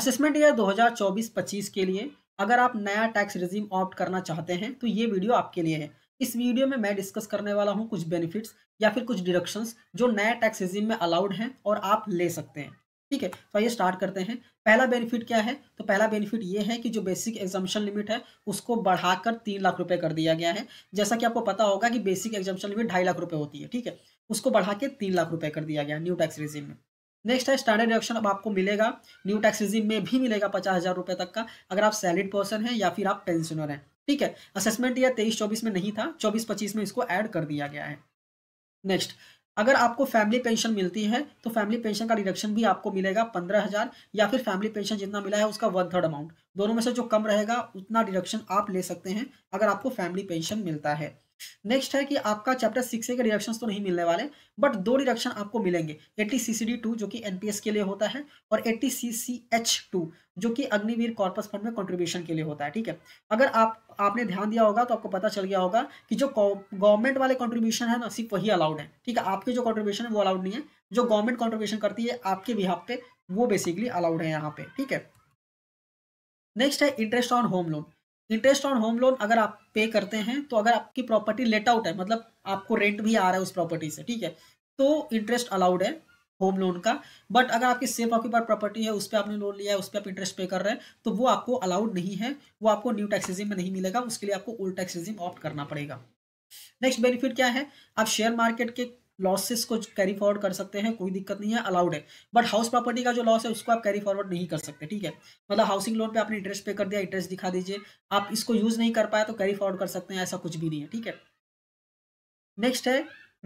assessment year 2024-25 के लिए अगर आप नया टैक्स रिजीम ऑप्ट करना चाहते हैं तो ये वीडियो आपके लिए है इस वीडियो में मैं डिस्कस करने वाला हूँ कुछ बेनिफिट्स या फिर कुछ डिडक्शंस जो नया टैक्स रिजीम में अलाउड हैं और आप ले सकते हैं ठीक है तो आइए स्टार्ट करते हैं पहला बेनिफिट क्या है तो पहला बेनिफिट ये है कि जो बेसिक एग्जामेशन लिमिट है उसको बढ़ाकर तीन लाख रुपए कर दिया गया है जैसा कि आपको पता होगा कि बेसिक एग्जामेशन लिमिट ढाई लाख रुपए होती है ठीक है उसको बढ़ा के तीन लाख रुपए कर दिया गया न्यू टैक्स रिजीम में नेक्स्ट है स्टैंडर्ड डिडक्शन अब आपको मिलेगा न्यू टैक्स रिजीम में भी मिलेगा पचास हज़ार रुपये तक का अगर आप सैलिड पर्सन है या फिर आप पेंशनर हैं ठीक है असेसमेंट या तेईस चौबीस में नहीं था चौबीस पच्चीस में इसको ऐड कर दिया गया है नेक्स्ट अगर आपको फैमिली पेंशन मिलती है तो फैमिली पेंशन का डिडक्शन भी आपको मिलेगा पंद्रह हज़ार या फिर फैमिली पेंशन जितना मिला है उसका वन थर्ड अमाउंट दोनों में से जो कम रहेगा उतना डिडक्शन आप ले सकते हैं अगर आपको फैमिली पेंशन मिलता है नेक्स्ट है कि आपका चैप्टर सिक्स के रिडक्शन तो नहीं मिलने वाले बट दो रिडक्शन आपको मिलेंगे eighty C C D two जो कि एनपीएस के लिए होता है और eighty C C H two जो कि अग्निवीर कॉर्पस फंड में कंट्रीब्यूशन के लिए होता है ठीक है अगर आप आपने ध्यान दिया होगा तो आपको पता चल गया होगा कि जो गवर्नमेंट वाले कॉन्ट्रीब्यूशन है ना सिर्फ वही अलाउड है ठीक है आपके जो कॉन्ट्रीब्यूशन है वो अलाउड नहीं है जो गवर्नमेंट कॉन्ट्रीब्यूशन करती है आपके बिहाफ पे वो बेसिकली अलाउड है यहाँ पे ठीक है नेक्स्ट है interest on home loan interest on home loan अगर आप पे करते हैं तो अगर आपकी प्रॉपर्टी लेट आउट है मतलब आपको रेंट भी आ रहा है उस प्रॉपर्टी से ठीक है तो इंटरेस्ट अलाउड है होम लोन का बट अगर आपकी सेफ ऑक्यूपाइड प्रॉपर्टी है उस पर आपने लोन लिया है उस पर आप इंटरेस्ट पे कर रहे हैं तो वो आपको अलाउड नहीं है वो आपको न्यू टैक्स रिजिम में नहीं मिलेगा उसके लिए आपको ओल्ड टैक्स रिजिम ऑप्ट करना पड़ेगा नेक्स्ट बेनिफिट क्या है आप शेयर मार्केट के लॉसेस को कैरी फॉरवर्ड कर सकते हैं कोई दिक्कत नहीं है अलाउड है बट हाउस प्रॉपर्टी का जो लॉस है उसको आप कैरी फॉरवर्ड नहीं कर सकते ठीक है मतलब हाउसिंग लोन पे आपने इंटरेस्ट पे कर दिया इंटरेस्ट दिखा दीजिए आप इसको यूज नहीं कर पाए तो कैरी फॉरवर्ड कर सकते हैं ऐसा कुछ भी नहीं है ठीक है नेक्स्ट है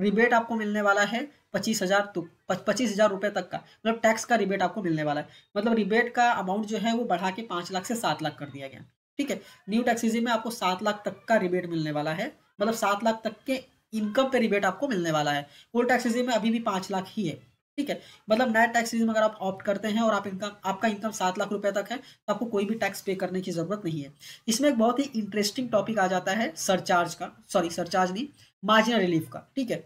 रिबेट आपको मिलने वाला है पच्चीस हज़ार तो पच्चीस हज़ार रुपए तक का मतलब टैक्स का रिबेट आपको मिलने वाला है मतलब रिबेट का अमाउंट जो है वो बढ़ा के पांच लाख से सात लाख कर दिया गया ठीक है न्यू टैक्सीजी में आपको सात लाख तक का रिबेट मिलने वाला है मतलब सात लाख तक के इनकम पे रिबेट आपको मिलने वाला है कुल टैक्स रिजीम में अभी भी पाँच लाख ही है ठीक है मतलब नया टैक्स रिजीम अगर आप ऑप्ट करते हैं और आप इनकम आपका इनकम सात लाख रुपए तक है तो आपको कोई भी टैक्स पे करने की जरूरत नहीं है इसमें एक बहुत ही इंटरेस्टिंग टॉपिक आ जाता है सरचार्ज का सॉरी सरचार्ज नहीं मार्जिनल रिलीफ का ठीक है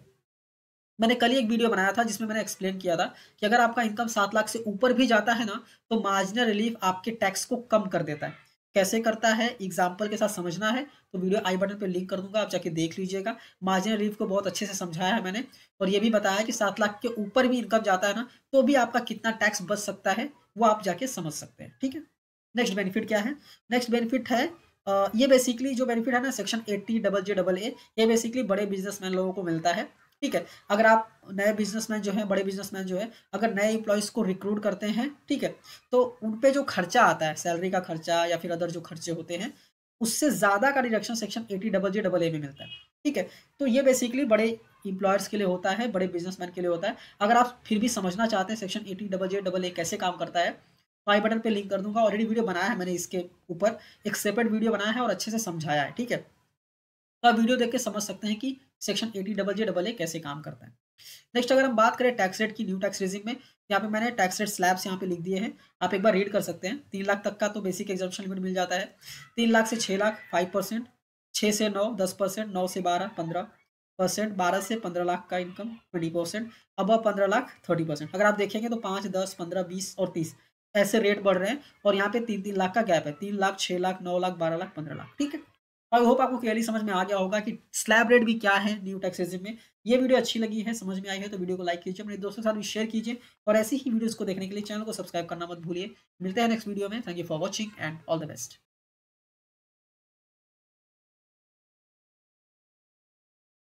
मैंने कल ही एक वीडियो बनाया था जिसमें मैंने एक्सप्लेन किया था कि अगर आपका इनकम सात लाख से ऊपर भी जाता है ना तो मार्जिनल रिलीफ आपके टैक्स को कम कर देता है कैसे करता है एग्जाम्पल के साथ समझना है तो वीडियो आई बटन पर लिंक कर दूंगा आप जाके देख लीजिएगा मार्जिन रिलीफ को बहुत अच्छे से समझाया है मैंने और ये भी बताया कि सात लाख के ऊपर भी इनकम जाता है ना तो भी आपका कितना टैक्स बच सकता है वो आप जाके समझ सकते हैं ठीक है नेक्स्ट बेनिफिट क्या है नेक्स्ट बेनिफिट है ये बेसिकली जो बेनिफिट है ना section eighty double J double A ये बेसिकली बड़े बिजनेसमैन लोगों को मिलता है ठीक है अगर आप नए बिजनेसमैन जो है बड़े बिजनेसमैन जो है अगर नए इम्प्लॉयज को रिक्रूट करते हैं ठीक है तो उन पे जो खर्चा आता है सैलरी का खर्चा या फिर अदर जो खर्चे होते हैं उससे ज़्यादा का deduction section eighty double G double A में मिलता है ठीक है तो ये बेसिकली बड़े इंप्लॉयर्स के लिए होता है बड़े बिजनेसमैन के लिए होता है अगर आप फिर भी समझना चाहते हैं section eighty double J double A कैसे काम करता है तो आई बटन पे लिंक कर दूंगा ऑलरेडी वीडियो बनाया है मैंने इसके ऊपर एक सेपरेट वीडियो बनाया है और अच्छे से समझाया है ठीक है तो आप वीडियो देख के समझ सकते हैं कि section eighty double J double A कैसे काम करता है नेक्स्ट अगर हम बात करें टैक्स रेट की न्यू टैक्स रेजिंग में यहाँ पे मैंने टैक्स रेट स्लैब्स यहाँ पे लिख दिए हैं आप एक बार रीड कर सकते हैं तीन लाख तक का तो बेसिक एग्जाम्पन लिमिट मिल जाता है तीन लाख से छः लाख फाइव परसेंट छः से नौ दस परसेंट नौ से बारह पंद्रह परसेंट बारह से पंद्रह लाख का इनकम ट्वेंटी परसेंट अब पंद्रह लाख थर्टी परसेंट अगर आप देखेंगे तो पाँच दस पंद्रह बीस और तीस ऐसे रेट बढ़ रहे हैं और यहाँ पे तीन तीन लाख का गैप है तीन लाख छः लाख नौ लाख बारह लाख पंद्रह लाख ठीक है आई होप आपको क्लियरली समझ में आ गया होगा कि स्लैब रेट भी क्या है न्यू टैक्सेजिम में ये वीडियो अच्छी लगी है समझ में आई है तो वीडियो को लाइक कीजिए अपने दोस्तों के साथ भी शेयर कीजिए और ऐसी ही वीडियोस को देखने के लिए चैनल को सब्सक्राइब करना मत भूलिए मिलते हैं नेक्स्ट वीडियो में thank you for watching and all the best